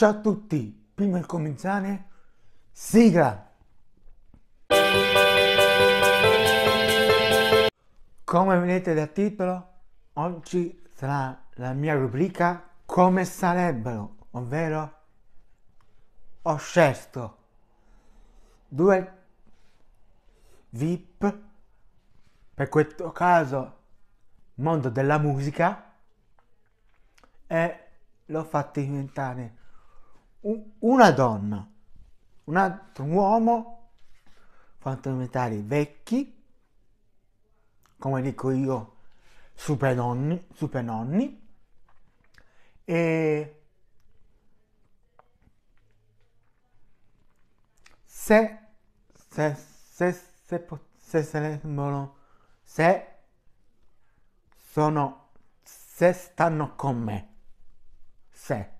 Ciao a tutti, prima di cominciare, sigla! Come vedete dal titolo, oggi sarà la mia rubrica Come sarebbero, ovvero ho scelto due VIP, per questo caso mondo della musica, e l'ho fatto diventare una donna, un altro uomo, fondamentali vecchi, come dico io, super nonni, super nonni e se se se se, se, se, se sono se stanno con me se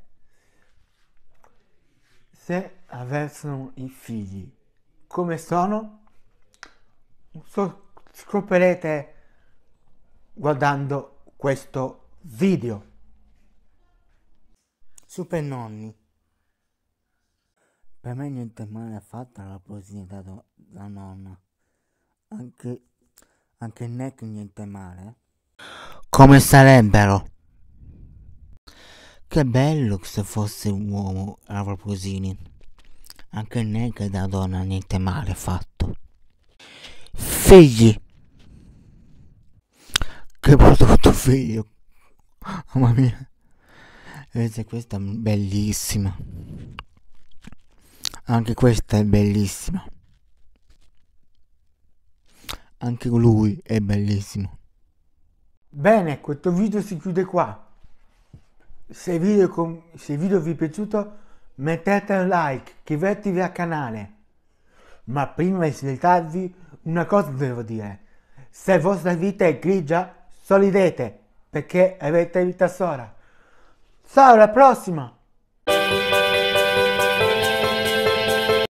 se avessero i figli come sono scoprirete guardando questo video super nonni per me niente male affatto la poesia data da nonna anche anche il neck niente male come sarebbero che bello se fosse un uomo, Avraposini. Anche lei che da donna niente male fatto. Figli! Che brutto figlio! mamma mia! Vedete questa è bellissima. Anche questa è bellissima. Anche lui è bellissimo. Bene, questo video si chiude qua se il video, se video vi è piaciuto mettete un like, iscrivetevi al canale. Ma prima di salutarvi una cosa devo dire. Se la vostra vita è grigia, sorridete perché avete vita sola. Ciao, alla prossima!